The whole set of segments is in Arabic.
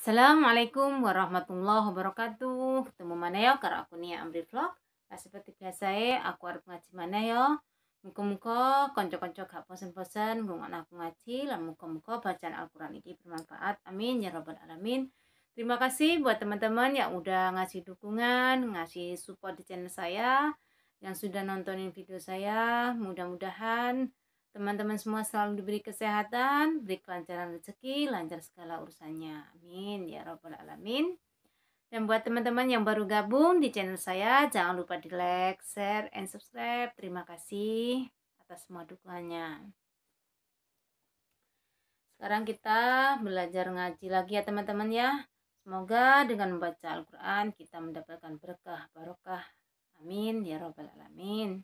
Assalamualaikum warahmatullahi wabarakatuh. Ketemu mana ya karena aku nih ambil Vlog. Nah, seperti biasa ya, aku harus ngaji mana ya. Muka-muka konco-konco gak posen bosen ngomong aku ngaji lalu muka-muka bacaan Al-Qur'an ini bermanfaat. Amin ya rabbal alamin. Terima kasih buat teman-teman yang udah ngasih dukungan, ngasih support di channel saya, yang sudah nontonin video saya. Mudah-mudahan Teman-teman semua selalu diberi kesehatan, beri kelancaran rezeki, lancar segala urusannya. Amin ya rabbal alamin. Dan buat teman-teman yang baru gabung di channel saya, jangan lupa di like, share, and subscribe. Terima kasih atas semua dukungannya. Sekarang kita belajar ngaji lagi ya teman-teman ya. Semoga dengan membaca Al-Quran kita mendapatkan berkah, barokah. Amin. Ya Rabbal Alamin.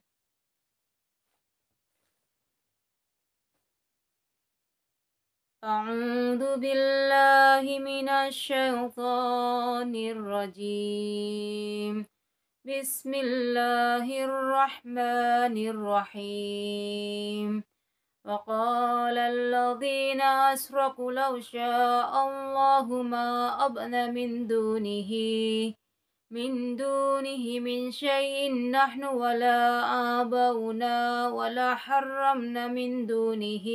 أعوذ بالله من الشيطان الرجيم بسم الله الرحمن الرحيم وقال الذين أشركوا لو شاء الله ما أبن من دونه من دونه من شيء نحن ولا آباؤنا ولا حرمنا من دونه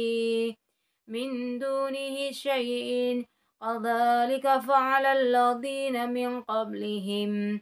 من دونه شيء وذلك فعل الذين من قبلهم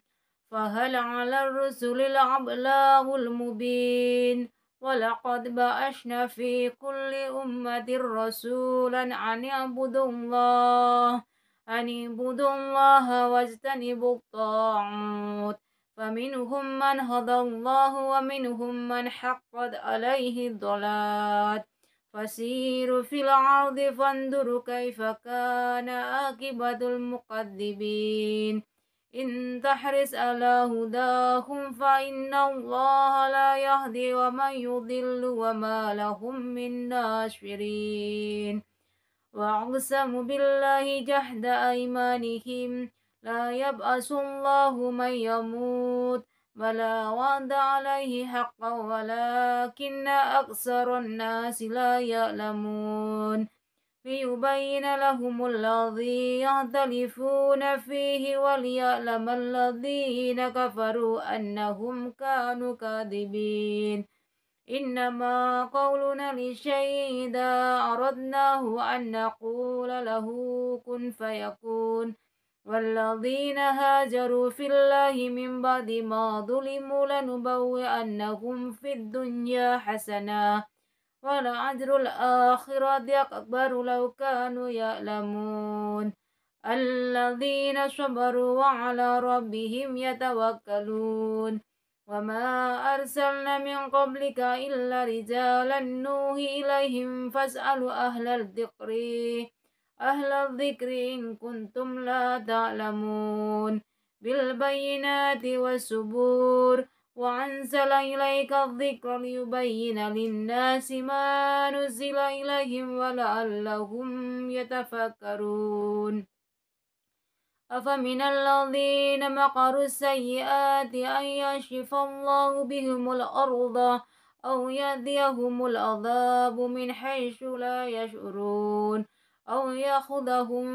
فهل على الرسل الأبلاغ المبين ولقد بأشنا في كل أمة رسولا أن اعبدوا الله أن اعبدوا الله واجتنبوا الطاعوت فمنهم من هدى الله ومنهم من حقد عليه الضلال فسيروا في الأرض فانظروا كيف كان عاقبة المكذبين إن تحرص على هداهم فإن الله لا يهدي ومن يضل وما لهم من ناشرين وأقسم بالله جهد أيمانهم لا يبأس الله من يموت فلا وعد عليه حقا ولكن أكثر الناس لا يعلمون ليبين لهم الذي يختلفون فيه وليعلم الذين كفروا أنهم كانوا كاذبين إنما قولنا لشيء إذا أردناه أن نقول له كن فيكون والذين هاجروا في الله من بعد ما ظلموا لنبوئنهم في الدنيا حسنا ولأجر الآخرة أكبر لو كانوا يعلمون الذين صبروا وعلى ربهم يتوكلون وما أرسلنا من قبلك إلا رجالا نوحي إليهم فاسألوا أهل الذكر أهل الذكر إن كنتم لا تعلمون بالبينات والسبور وأنزل إليك الذكر ليبين للناس ما نزل إليهم ولعلهم يتفكرون أفمن الذين مقروا السيئات أن يشف الله بهم الأرض أو يهديهم العذاب من حيث لا يشعرون أو يأخذهم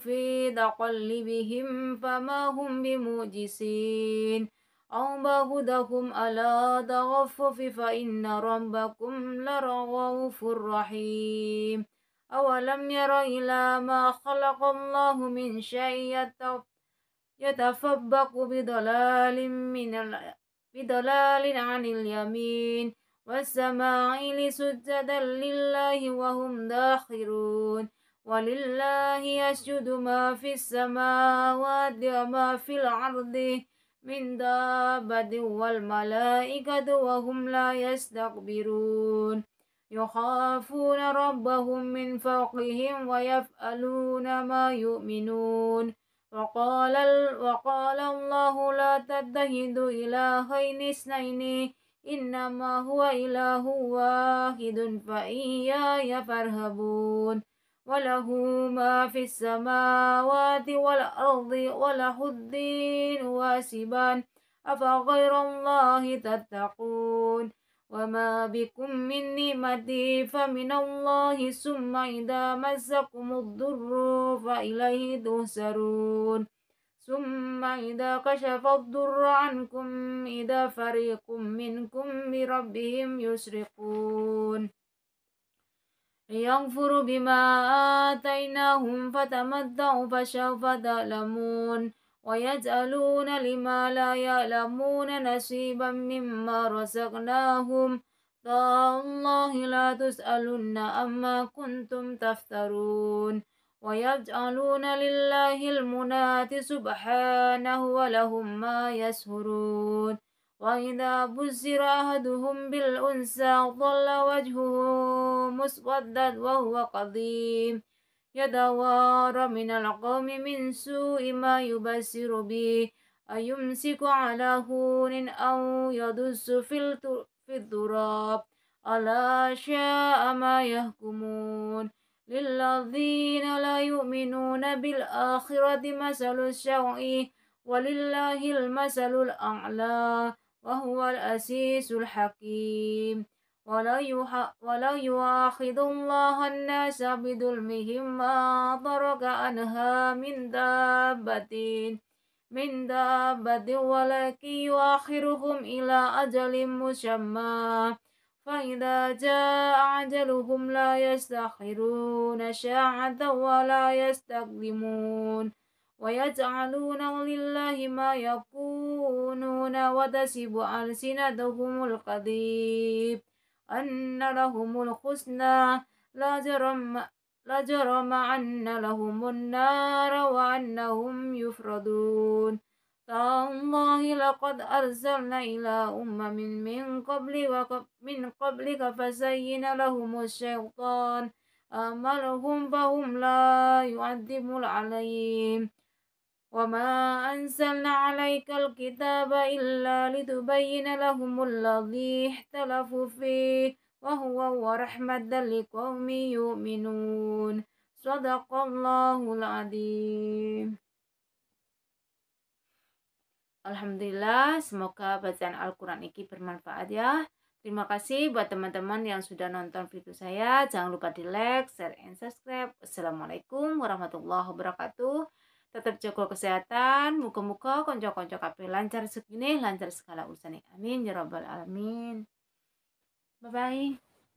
في تقلبهم فما هم بموجسين أو بأخذهم على تغفف فإن ربكم لرغوف رحيم أولم ير إلى ما خلق الله من شيء يتفبق بضلال من ال... بضلال عن اليمين والسماعين سجدا لله وهم داخرون ولله يسجد ما في السماوات وما في الأرض من دابة والملائكة وهم لا يستكبرون يخافون ربهم من فوقهم ويفعلون ما يؤمنون وقال, وقال الله لا تتخذوا إلهين اثنين إنما هو إله واحد فإياي فارهبون وله ما في السماوات والأرض وله الدين واسبا أفغير الله تتقون وما بكم من نعمة فمن الله ثم إذا مسكم الضر فإليه تهسرون ثم إذا كشف الضر عنكم إذا فريق منكم بربهم يشرقون ليغفروا بما آتيناهم فتمتعوا فسوف تعلمون ويجعلون لما لا يعلمون نصيبا مما رزقناهم تالله لا تسألن أما كنتم تفترون ويجعلون لله المنات سبحانه ولهم ما يسهرون وإذا بزر أحدهم بالأنثى ظل وجهه مسودا وهو قديم يتوارى من القوم من سوء ما يبصر به أيمسك على هون أو يدس في التراب ألا شاء ما يحكمون للذين لا يؤمنون بالآخرة مثل السوء ولله المثل الأعلى وهو الأسيس الحكيم ولا يؤاخذ الله الناس بظلمهم ما ترك عنها من دابة من دابة ولكن يؤخرهم إلى أجل مسمى فإذا جاء أجلهم لا يستخرون شاعة ولا يستقدمون ويجعلون لله ما يكونون وتسب ألسنتهم القضيب أن لهم الحسنى لا جرم لا جرم أن لهم النار وأنهم يفردون تالله لقد أرسلنا إلى أمم من قبل من قبلك فزين لهم الشيطان أمرهم فهم لا يعذب عليهم وما أنزلنا عليك الكتاب إلا لتبين لهم الذي اختلفوا فيه وهو ورحمة لقوم يؤمنون صدق الله العظيم Alhamdulillah, semoga bacaan Al-Quran ini bermanfaat ya. Terima kasih buat teman-teman yang sudah nonton video saya. Jangan lupa di like, share, and subscribe. Assalamualaikum warahmatullahi wabarakatuh tetap jaga kesehatan muka-muka konco-konco kape lancar segini lancar segala urusan amin ya robbal alamin bye bye